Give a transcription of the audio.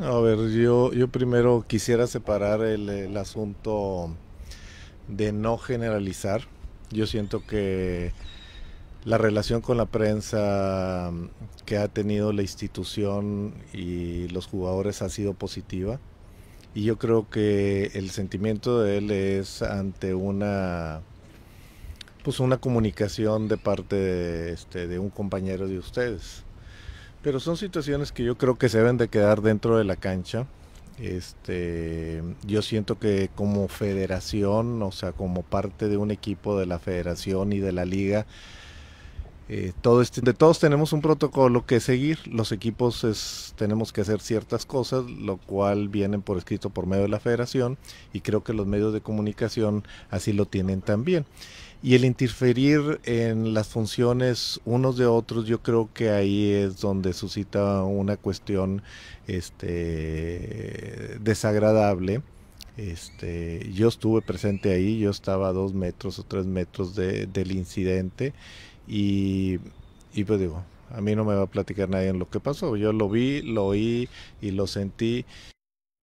A ver, yo, yo primero quisiera separar el, asunto de no generalizar. Yo siento que la relación con la prensa que ha tenido la institución y los jugadores ha sido positiva. Y yo creo que el sentimiento de él es ante una pues una comunicación de parte de este, un compañero de ustedes. Pero son situaciones que yo creo que se deben de quedar dentro de la cancha. Este, yo siento que como federación, o sea, como parte de un equipo de la federación y de la liga, eh, todo este, de todos tenemos un protocolo que seguir. Los equipos es, tenemos que hacer ciertas cosas, lo cual vienen por escrito por medio de la federación y creo que los medios de comunicación así lo tienen también. Y el interferir en las funciones unos de otros, yo creo que ahí es donde suscita una cuestión este, desagradable. Este, yo estuve presente ahí, yo estaba a dos metros o tres metros del incidente y, y pues digo, a mí no me va a platicar nadie en lo que pasó. Yo lo vi, lo oí y lo sentí